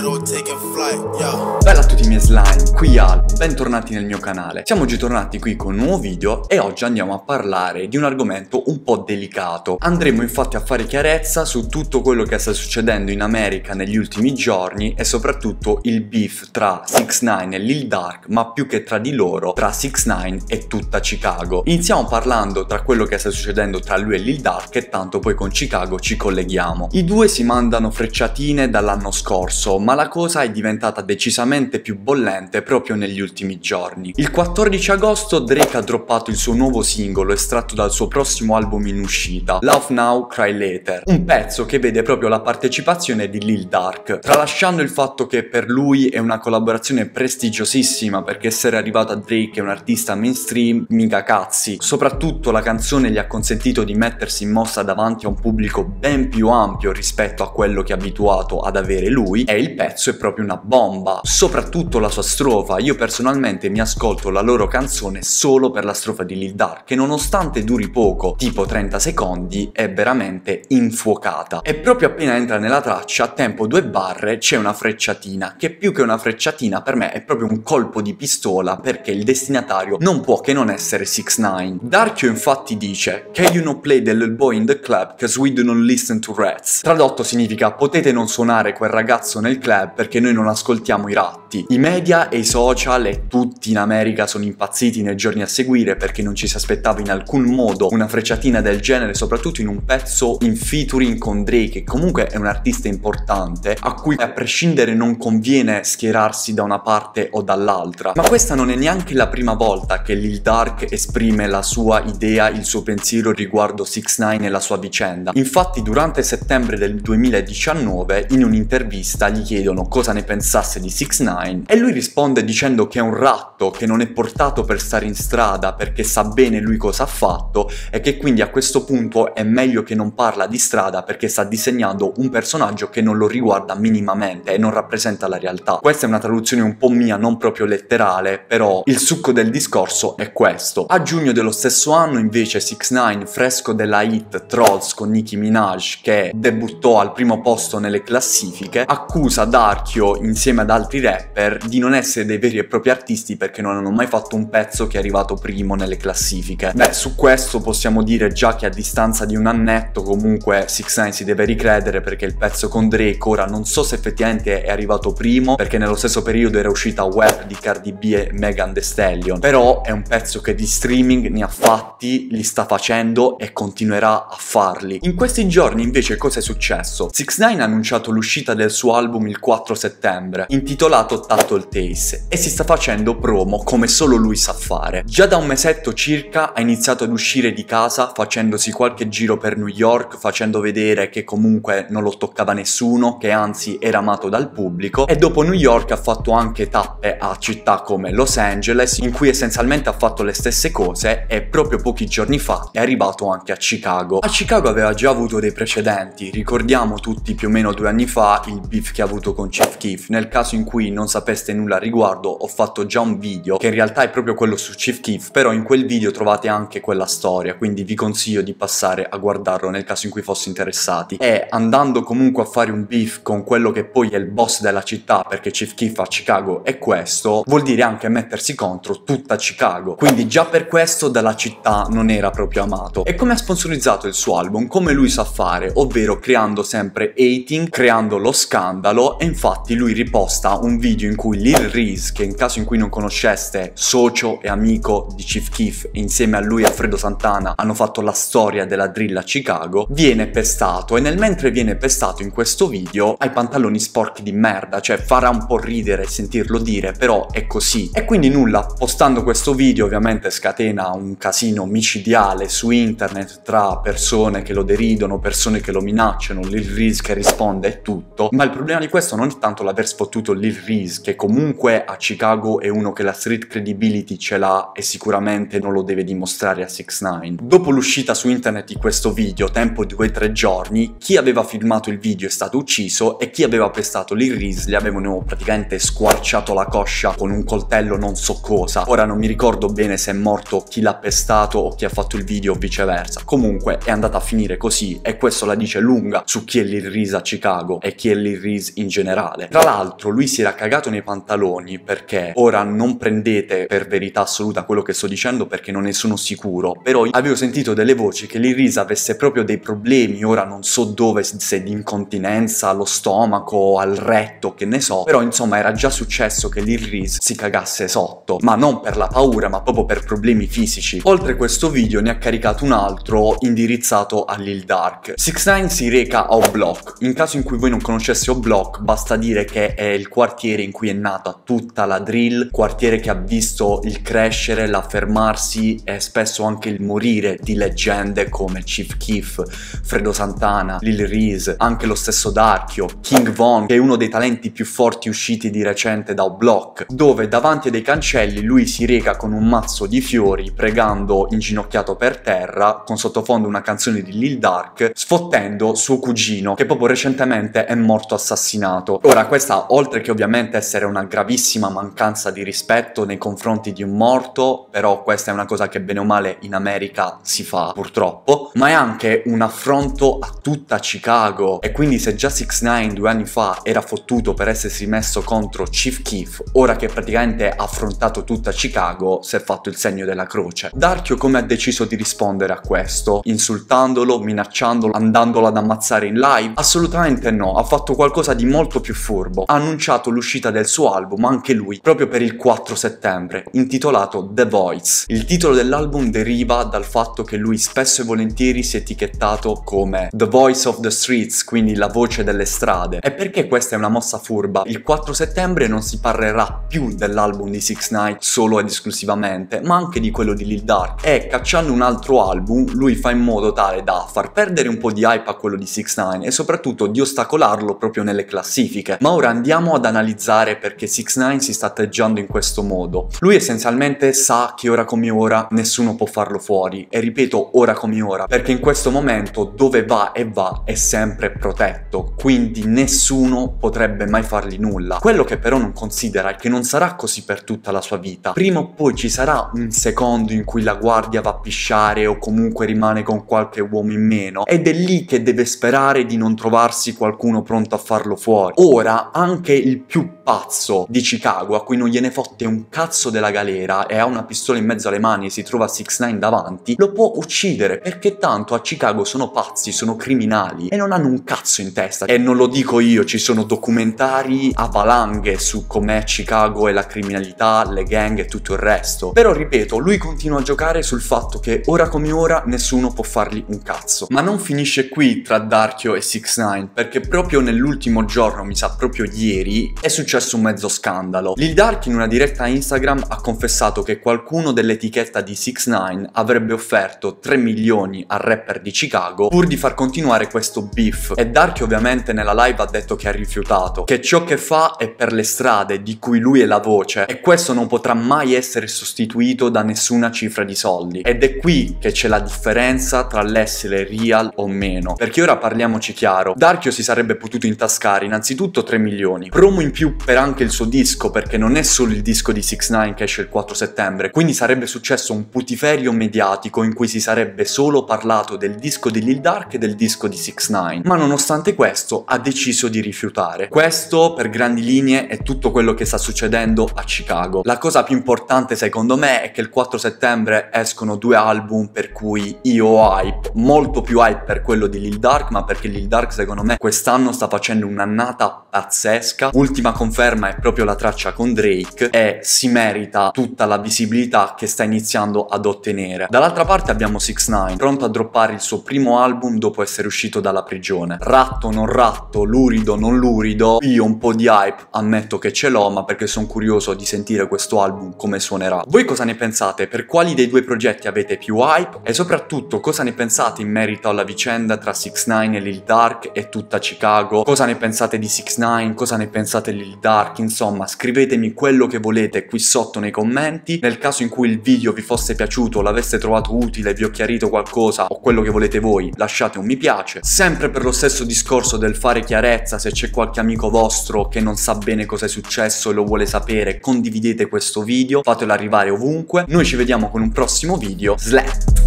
Bella a tutti i miei slime, qui Al, bentornati nel mio canale. Siamo oggi tornati qui con un nuovo video e oggi andiamo a parlare di un argomento un po' delicato. Andremo infatti a fare chiarezza su tutto quello che sta succedendo in America negli ultimi giorni e soprattutto il beef tra 6 ix 9 ine e Lil Dark, ma più che tra di loro, tra 6 ix 9 ine e tutta Chicago. Iniziamo parlando tra quello che sta succedendo tra lui e Lil Dark e tanto poi con Chicago ci colleghiamo. I due si mandano frecciatine dall'anno scorso, ma la cosa è diventata decisamente più bollente proprio negli ultimi giorni. Il 14 agosto Drake ha droppato il suo nuovo singolo estratto dal suo prossimo album in uscita, Love Now, Cry Later, un pezzo che vede proprio la partecipazione di Lil Dark, tralasciando il fatto che per lui è una collaborazione prestigiosissima perché essere arrivato a Drake è un artista mainstream, mica cazzi. Soprattutto la canzone gli ha consentito di mettersi in mossa davanti a un pubblico ben più ampio rispetto a quello che è abituato ad avere lui è il pezzo è proprio una bomba, soprattutto la sua strofa. Io personalmente mi ascolto la loro canzone solo per la strofa di Lil Dark, che nonostante duri poco, tipo 30 secondi, è veramente infuocata. E proprio appena entra nella traccia, a tempo due barre, c'è una frecciatina, che più che una frecciatina per me è proprio un colpo di pistola perché il destinatario non può che non essere 6ix9ine. Darkio infatti dice che you not play the little boy in the club cause we do not listen to rats? Tradotto significa potete non suonare quel ragazzo nel club club perché noi non ascoltiamo i ratti. I media e i social e tutti in America sono impazziti nei giorni a seguire perché non ci si aspettava in alcun modo una frecciatina del genere, soprattutto in un pezzo in featuring con Drake, che comunque è un artista importante, a cui a prescindere non conviene schierarsi da una parte o dall'altra. Ma questa non è neanche la prima volta che Lil Dark esprime la sua idea, il suo pensiero riguardo 6 ix 9 ine e la sua vicenda. Infatti durante settembre del 2019 in un'intervista gli chiede chiedono cosa ne pensasse di 6 9 e lui risponde dicendo che è un ratto che non è portato per stare in strada perché sa bene lui cosa ha fatto e che quindi a questo punto è meglio che non parla di strada perché sta disegnando un personaggio che non lo riguarda minimamente e non rappresenta la realtà. Questa è una traduzione un po' mia, non proprio letterale, però il succo del discorso è questo. A giugno dello stesso anno invece 6 9 fresco della hit Trolls con Nicki Minaj che debuttò al primo posto nelle classifiche, accusa Darchio insieme ad altri rapper di non essere dei veri e propri artisti perché non hanno mai fatto un pezzo che è arrivato primo nelle classifiche. Beh, su questo possiamo dire già che a distanza di un annetto comunque 6ix9ine si deve ricredere perché il pezzo con Drake ora non so se effettivamente è arrivato primo perché nello stesso periodo era uscita Web di Cardi B e Megan Thee Stallion, però è un pezzo che di streaming ne ha fatti, li sta facendo e continuerà a farli. In questi giorni invece cosa è successo? 6ix9ine ha annunciato l'uscita del suo album il il 4 settembre, intitolato Tattle Tales, e si sta facendo promo come solo lui sa fare. Già da un mesetto circa ha iniziato ad uscire di casa facendosi qualche giro per New York, facendo vedere che comunque non lo toccava nessuno, che anzi era amato dal pubblico, e dopo New York ha fatto anche tappe a città come Los Angeles, in cui essenzialmente ha fatto le stesse cose e proprio pochi giorni fa è arrivato anche a Chicago. A Chicago aveva già avuto dei precedenti, ricordiamo tutti più o meno due anni fa il beef che ha avuto detto con Chief Keef, nel caso in cui non sapeste nulla al riguardo ho fatto già un video che in realtà è proprio quello su Chief Keef, però in quel video trovate anche quella storia, quindi vi consiglio di passare a guardarlo nel caso in cui fosse interessati. E andando comunque a fare un beef con quello che poi è il boss della città, perché Chief Keef a Chicago è questo, vuol dire anche mettersi contro tutta Chicago. Quindi già per questo dalla città non era proprio amato. E come ha sponsorizzato il suo album? Come lui sa fare, ovvero creando sempre hating, creando lo scandalo e infatti lui riposta un video in cui Lil Reese, che in caso in cui non conosceste, socio e amico di Chief Keef e insieme a lui Alfredo Santana hanno fatto la storia della drill a Chicago, viene pestato e nel mentre viene pestato in questo video ha i pantaloni sporchi di merda, cioè farà un po' ridere sentirlo dire, però è così. E quindi nulla, postando questo video ovviamente scatena un casino micidiale su internet tra persone che lo deridono, persone che lo minacciano, Lil Reese che risponde e tutto, ma il problema di questo questo non è tanto l'aver sfottuto Lil Reese, che comunque a Chicago è uno che la street credibility ce l'ha e sicuramente non lo deve dimostrare a 6 ix 9 Dopo l'uscita su internet di questo video, tempo di quei tre giorni, chi aveva filmato il video è stato ucciso e chi aveva pestato Lil Reese gli avevano praticamente squarciato la coscia con un coltello non so cosa. Ora non mi ricordo bene se è morto chi l'ha pestato o chi ha fatto il video o viceversa. Comunque è andata a finire così e questo la dice lunga su chi è Lil Reese a Chicago e chi è Lil Reese in in generale. Tra l'altro lui si era cagato nei pantaloni perché ora non prendete per verità assoluta quello che sto dicendo perché non ne sono sicuro, però avevo sentito delle voci che l'Irisa avesse proprio dei problemi, ora non so dove, se di incontinenza, allo stomaco, al retto, che ne so, però insomma era già successo che l'Irris si cagasse sotto, ma non per la paura, ma proprio per problemi fisici. Oltre questo video ne ha caricato un altro indirizzato a Lil Dark. 6 si reca a O'Block. In caso in cui voi non conoscesse O'Block, basta dire che è il quartiere in cui è nata tutta la drill, quartiere che ha visto il crescere, l'affermarsi e spesso anche il morire di leggende come Chief Keef, Fredo Santana, Lil Reese, anche lo stesso Darchio, King Von che è uno dei talenti più forti usciti di recente da O'Block, dove davanti ai dei cancelli lui si reca con un mazzo di fiori pregando inginocchiato per terra con sottofondo una canzone di Lil Dark sfottendo suo cugino che proprio recentemente è morto assassinato nominato. Ora, questa, oltre che ovviamente essere una gravissima mancanza di rispetto nei confronti di un morto, però questa è una cosa che bene o male in America si fa purtroppo, ma è anche un affronto a tutta Chicago e quindi se già 6 ix 9 ine due anni fa era fottuto per essersi messo contro Chief Keef, ora che praticamente ha affrontato tutta Chicago si è fatto il segno della croce. Darchio come ha deciso di rispondere a questo? Insultandolo, minacciandolo, andandolo ad ammazzare in live? Assolutamente no, ha fatto qualcosa di molto molto più furbo, ha annunciato l'uscita del suo album, anche lui, proprio per il 4 settembre, intitolato The Voice. Il titolo dell'album deriva dal fatto che lui spesso e volentieri si è etichettato come The Voice of the Streets, quindi la voce delle strade. E perché questa è una mossa furba? Il 4 settembre non si parlerà più dell'album di Six Night solo ed esclusivamente, ma anche di quello di Lil Dark. E cacciando un altro album, lui fa in modo tale da far perdere un po' di hype a quello di 6 9 e soprattutto di ostacolarlo proprio nelle classifiche classifiche. Ma ora andiamo ad analizzare perché 6 9 si sta atteggiando in questo modo. Lui essenzialmente sa che ora come ora nessuno può farlo fuori e ripeto ora come ora perché in questo momento dove va e va è sempre protetto quindi nessuno potrebbe mai fargli nulla. Quello che però non considera è che non sarà così per tutta la sua vita. Prima o poi ci sarà un secondo in cui la guardia va a pisciare o comunque rimane con qualche uomo in meno ed è lì che deve sperare di non trovarsi qualcuno pronto a farlo fuori fuori. Ora anche il più pazzo di Chicago, a cui non gliene fotte un cazzo della galera e ha una pistola in mezzo alle mani e si trova 6 9 davanti, lo può uccidere perché tanto a Chicago sono pazzi, sono criminali e non hanno un cazzo in testa. E non lo dico io, ci sono documentari a valanghe su com'è Chicago e la criminalità, le gang e tutto il resto. Però ripeto, lui continua a giocare sul fatto che ora come ora nessuno può fargli un cazzo. Ma non finisce qui tra Darchio e 6 9 perché proprio nell'ultimo giorno giorno, mi sa proprio ieri, è successo un mezzo scandalo. Lil Dark in una diretta Instagram ha confessato che qualcuno dell'etichetta di 6 ix 9 ine avrebbe offerto 3 milioni al rapper di Chicago pur di far continuare questo beef e Dark ovviamente nella live ha detto che ha rifiutato, che ciò che fa è per le strade di cui lui è la voce e questo non potrà mai essere sostituito da nessuna cifra di soldi ed è qui che c'è la differenza tra l'essere real o meno perché ora parliamoci chiaro Darchio si sarebbe potuto intascare innanzitutto 3 milioni. Promo in più per anche il suo disco, perché non è solo il disco di 6 9 che esce il 4 settembre, quindi sarebbe successo un putiferio mediatico in cui si sarebbe solo parlato del disco di Lil Dark e del disco di 6 ix 9 ma nonostante questo ha deciso di rifiutare. Questo, per grandi linee, è tutto quello che sta succedendo a Chicago. La cosa più importante secondo me è che il 4 settembre escono due album per cui io ho hype, molto più hype per quello di Lil Dark, ma perché Lil Dark secondo me quest'anno sta facendo una tornata pazzesca. Ultima conferma è proprio la traccia con Drake e si merita tutta la visibilità che sta iniziando ad ottenere. Dall'altra parte abbiamo 6 ix 9 pronto a droppare il suo primo album dopo essere uscito dalla prigione. Ratto non ratto, lurido non lurido, io un po' di hype ammetto che ce l'ho, ma perché sono curioso di sentire questo album come suonerà. Voi cosa ne pensate? Per quali dei due progetti avete più hype? E soprattutto cosa ne pensate in merito alla vicenda tra 6 ix 9 e Lil Dark e tutta Chicago? Cosa ne pensate pensate di 6 ix 9 ine cosa ne pensate di Lil Dark, insomma scrivetemi quello che volete qui sotto nei commenti, nel caso in cui il video vi fosse piaciuto, l'aveste trovato utile, vi ho chiarito qualcosa o quello che volete voi, lasciate un mi piace, sempre per lo stesso discorso del fare chiarezza, se c'è qualche amico vostro che non sa bene cosa è successo e lo vuole sapere, condividete questo video, fatelo arrivare ovunque, noi ci vediamo con un prossimo video, slap!